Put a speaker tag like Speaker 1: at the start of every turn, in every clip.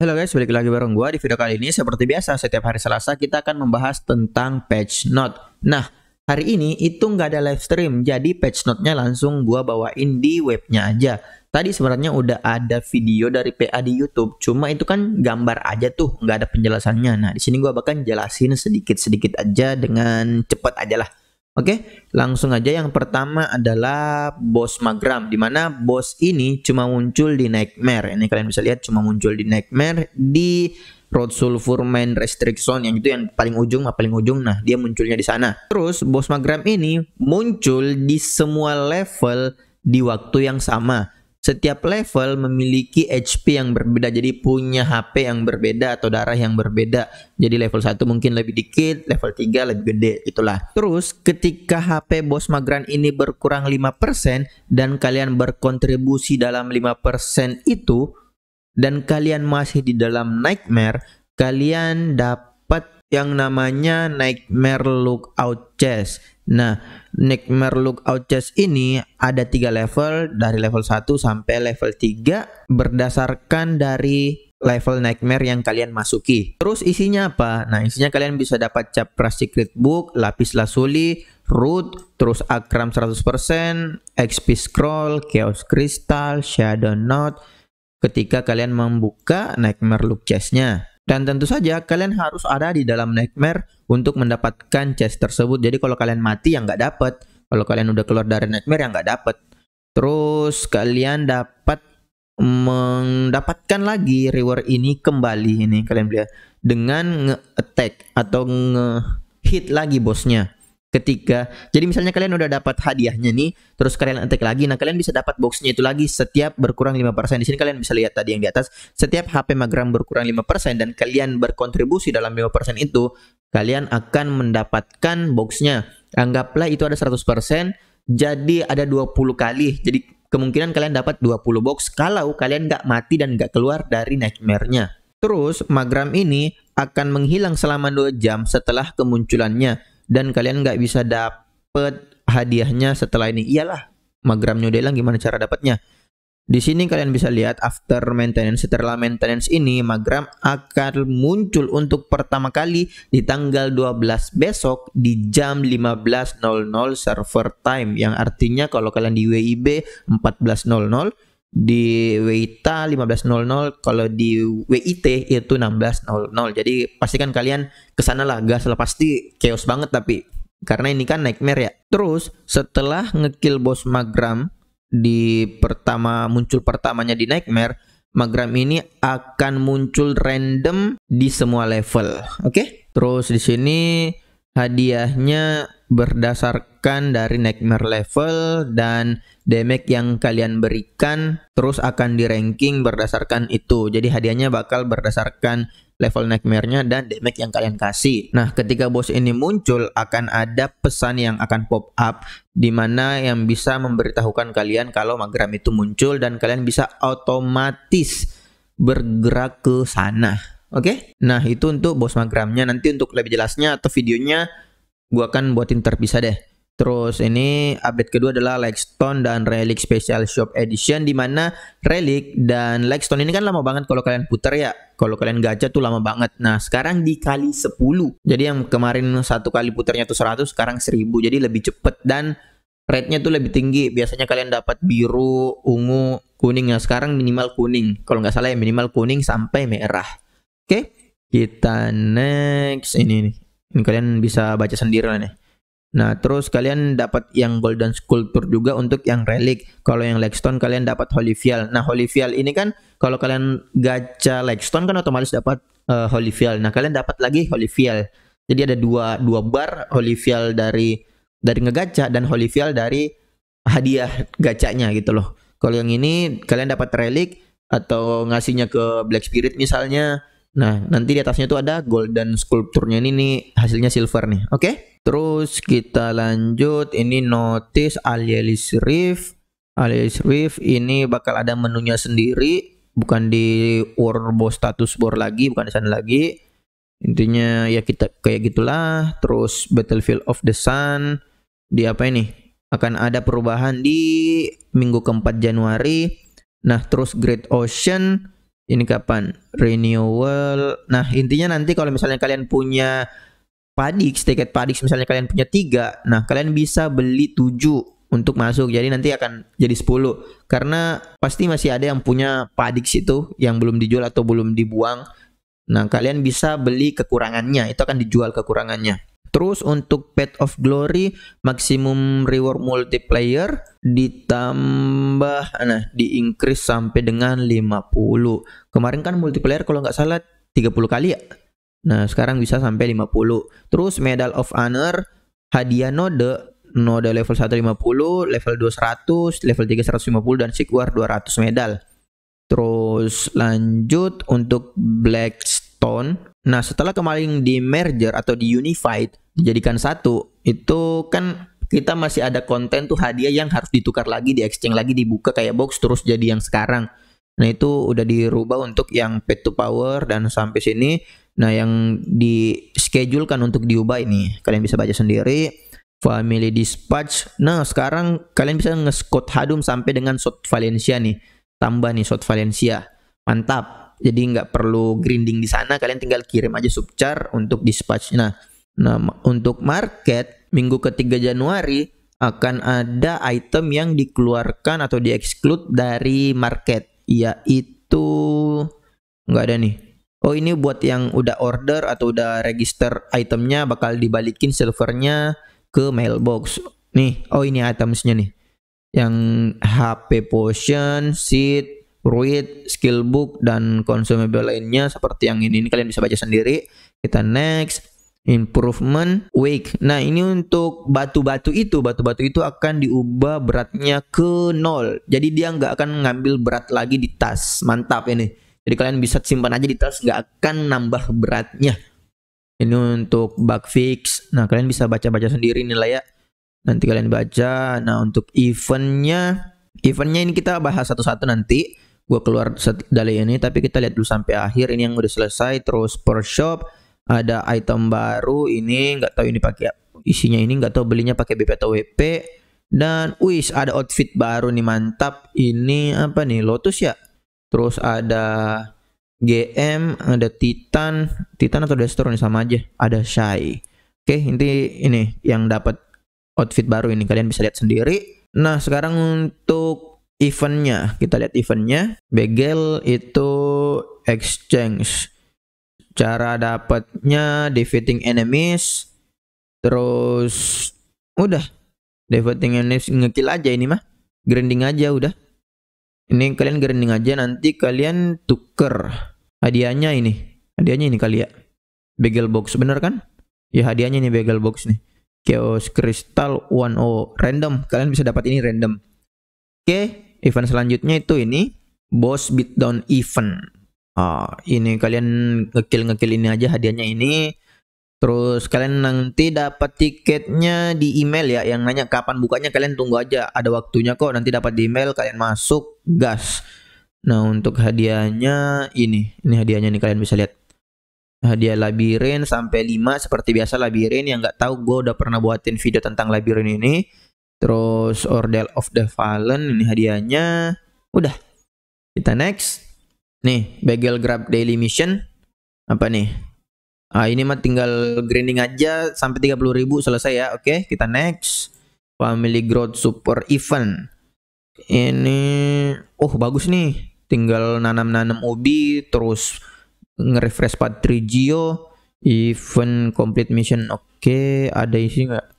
Speaker 1: Halo guys, balik lagi bareng gue di video kali ini. Seperti biasa, setiap hari Selasa kita akan membahas tentang patch note. Nah, hari ini itu nggak ada live stream, jadi patch note-nya langsung gue bawain di webnya aja. Tadi sebenarnya udah ada video dari PA di YouTube, cuma itu kan gambar aja tuh, nggak ada penjelasannya. Nah, di sini gue bakal jelasin sedikit-sedikit aja dengan cepet aja lah. Oke, langsung aja yang pertama adalah bos magram di mana bos ini cuma muncul di nightmare. Ini kalian bisa lihat cuma muncul di nightmare di road sulfur main restriction yang itu yang paling ujung paling ujung nah dia munculnya di sana. Terus bos magram ini muncul di semua level di waktu yang sama setiap level memiliki HP yang berbeda jadi punya HP yang berbeda atau darah yang berbeda jadi level 1 mungkin lebih dikit level 3 lebih gede itulah terus ketika HP bos magran ini berkurang 5% dan kalian berkontribusi dalam 5% itu dan kalian masih di dalam nightmare kalian dapat yang namanya nightmare lookout chest Nah, Nightmare Lookout Chess ini ada tiga level dari level 1 sampai level 3 berdasarkan dari level Nightmare yang kalian masuki. Terus isinya apa? Nah, isinya kalian bisa dapat Chapter Secret Book, Lapis Lazuli, Root, terus Akram 100%, XP Scroll, Chaos Crystal, Shadow Note ketika kalian membuka Nightmare Lookout Chess-nya. Dan tentu saja kalian harus ada di dalam nightmare untuk mendapatkan chest tersebut. Jadi kalau kalian mati yang nggak dapat, kalau kalian udah keluar dari nightmare yang nggak dapat. Terus kalian dapat mendapatkan lagi reward ini kembali ini kalian lihat ya. dengan nge-attack atau nge-hit lagi bosnya ketika Jadi misalnya kalian udah dapat hadiahnya nih, terus kalian ngetik lagi, nah kalian bisa dapat boxnya itu lagi setiap berkurang 5%. Di sini kalian bisa lihat tadi yang di atas, setiap HP magram berkurang 5% dan kalian berkontribusi dalam 5% itu, kalian akan mendapatkan boxnya. Anggaplah itu ada 100%, jadi ada 20 kali. Jadi kemungkinan kalian dapat 20 box kalau kalian nggak mati dan nggak keluar dari nightmare-nya. Terus, magram ini akan menghilang selama 2 jam setelah kemunculannya dan kalian nggak bisa dapet hadiahnya setelah ini. Iyalah, magram New delang gimana cara dapatnya? Di sini kalian bisa lihat after maintenance setelah maintenance ini magram akan muncul untuk pertama kali di tanggal 12 besok di jam 15.00 server time yang artinya kalau kalian di WIB 14.00 di WITA 15.00 kalau di WIT itu 16.00 jadi pastikan kalian kesana lah gas lah pasti chaos banget tapi karena ini kan nightmare ya terus setelah ngekill bos magram di pertama muncul pertamanya di nightmare magram ini akan muncul random di semua level oke okay? terus di sini hadiahnya berdasarkan dari nightmare level dan damage yang kalian berikan terus akan di ranking berdasarkan itu. Jadi hadiahnya bakal berdasarkan level nightmare-nya dan damage yang kalian kasih. Nah, ketika bos ini muncul akan ada pesan yang akan pop up dimana yang bisa memberitahukan kalian kalau magram itu muncul dan kalian bisa otomatis bergerak ke sana. Oke, okay? nah itu untuk bos magramnya. Nanti untuk lebih jelasnya atau videonya gua akan buatin terpisah deh. Terus ini update kedua adalah Lexstone dan Relic Special Shop Edition dimana Relic dan Lexstone ini kan lama banget kalau kalian putar ya. Kalau kalian gacha tuh lama banget. Nah, sekarang dikali 10. Jadi yang kemarin satu kali putarnya tuh 100, sekarang 1000. Jadi lebih cepet dan rate-nya tuh lebih tinggi. Biasanya kalian dapat biru, ungu, kuning. Nah, sekarang minimal kuning. Kalau nggak salah ya minimal kuning sampai merah. Oke, okay? kita next ini nih. Ini kalian bisa baca sendiri lah nih. Nah, terus kalian dapat yang Golden Sculpture juga untuk yang Relic. Kalau yang Legstone kalian dapat Holy Vial. Nah, Holy Vial ini kan kalau kalian gacha Legstone kan otomatis dapat uh, Holy Vial. Nah, kalian dapat lagi Holy Vial. Jadi ada dua dua bar Holy Vial dari dari ngegacha dan Holy Vial dari hadiah gacanya gitu loh. Kalau yang ini kalian dapat Relic atau ngasihnya ke Black Spirit misalnya Nah, nanti di atasnya itu ada golden sculpturnya ini nih hasilnya silver nih. Oke. Okay? Terus kita lanjut ini notice alias reef. Alias reef ini bakal ada menunya sendiri, bukan di Boss status board lagi, bukan di sana lagi. Intinya ya kita kayak gitulah. Terus Battlefield of the Sun di apa ini? Akan ada perubahan di minggu keempat Januari. Nah, terus Great Ocean ini kapan renewal nah intinya nanti kalau misalnya kalian punya padix tiket padix misalnya kalian punya tiga nah kalian bisa beli tujuh untuk masuk jadi nanti akan jadi 10 karena pasti masih ada yang punya padix itu yang belum dijual atau belum dibuang nah kalian bisa beli kekurangannya itu akan dijual kekurangannya Terus untuk Path of Glory maksimum reward multiplayer ditambah nah di increase sampai dengan 50. Kemarin kan multiplayer kalau nggak salah 30 kali ya. Nah, sekarang bisa sampai 50. Terus Medal of Honor hadiah node node level 150, level 200, level 3 150 dan Sigwar 200 medal. Terus lanjut untuk Blackstone Nah, setelah kemarin di merger atau di unified dijadikan satu, itu kan kita masih ada konten tuh hadiah yang harus ditukar lagi, di exchange lagi, dibuka kayak box terus jadi yang sekarang. Nah, itu udah dirubah untuk yang pay to power dan sampai sini nah yang di schedule kan untuk diubah ini. Kalian bisa baca sendiri. Family Dispatch. Nah, sekarang kalian bisa nge scot Hadum sampai dengan shot Valencia nih. Tambah nih shot Valencia. Mantap. Jadi nggak perlu grinding di sana, kalian tinggal kirim aja subchar untuk dispatch. Nah, nah untuk market minggu ketiga Januari akan ada item yang dikeluarkan atau dieksklud dari market, yaitu nggak ada nih. Oh ini buat yang udah order atau udah register itemnya bakal dibalikin silvernya ke mailbox. Nih, oh ini itemsnya nih. Yang HP potion, seed, Ruid, Skillbook, dan consumable lainnya seperti yang ini. Ini kalian bisa baca sendiri. Kita next. Improvement Week. Nah ini untuk batu-batu itu. Batu-batu itu akan diubah beratnya ke nol. Jadi dia nggak akan ngambil berat lagi di tas. Mantap ini. Jadi kalian bisa simpan aja di tas. Nggak akan nambah beratnya. Ini untuk bug fix. Nah kalian bisa baca-baca sendiri nilai ya. Nanti kalian baca. Nah untuk eventnya. Eventnya ini kita bahas satu-satu nanti gue keluar dari ini tapi kita lihat dulu sampai akhir ini yang udah selesai terus per shop ada item baru ini nggak tahu ini pakai isinya ini nggak tahu belinya pakai BP atau WP dan wis ada outfit baru nih mantap ini apa nih Lotus ya terus ada GM ada Titan Titan atau Destro nih sama aja ada Shy oke inti ini yang dapat outfit baru ini kalian bisa lihat sendiri nah sekarang untuk eventnya kita lihat eventnya begel itu exchange cara dapatnya defeating enemies terus udah defeating enemies ngekill aja ini mah grinding aja udah ini kalian grinding aja nanti kalian tuker hadiahnya ini hadiahnya ini kali ya bagel box bener kan ya hadiahnya ini begel box nih chaos crystal 1o random kalian bisa dapat ini random oke okay event selanjutnya itu ini boss beatdown event oh, ini kalian ngekill ngekill ini aja hadiahnya ini terus kalian nanti dapat tiketnya di email ya yang nanya kapan bukanya kalian tunggu aja ada waktunya kok nanti dapat di email kalian masuk gas nah untuk hadiahnya ini ini hadiahnya nih kalian bisa lihat hadiah labirin sampai 5 seperti biasa labirin yang nggak tahu gue udah pernah buatin video tentang labirin ini Terus Ordel of the Fallen ini hadiahnya. Udah. Kita next. Nih, Bagel Grab Daily Mission. Apa nih? Ah, ini mah tinggal grinding aja sampai 30.000 selesai ya. Oke, kita next. Family Growth Super Event. Ini oh bagus nih. Tinggal nanam-nanam ubi terus nge-refresh Patrigio event complete mission. Oke, ada isi nggak?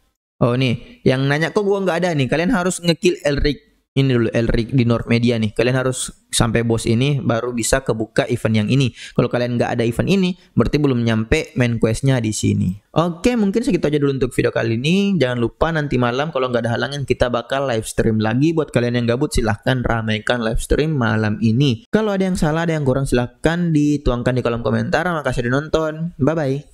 Speaker 1: Oh nih, yang nanya kok gua nggak ada nih. Kalian harus ngekill Elric ini dulu Elric di North Media nih. Kalian harus sampai bos ini baru bisa kebuka event yang ini. Kalau kalian nggak ada event ini, berarti belum nyampe main questnya di sini. Oke, mungkin segitu aja dulu untuk video kali ini. Jangan lupa nanti malam kalau nggak ada halangan kita bakal live stream lagi. Buat kalian yang gabut silahkan ramaikan live stream malam ini. Kalau ada yang salah, ada yang kurang silahkan dituangkan di kolom komentar. Makasih udah nonton. Bye-bye.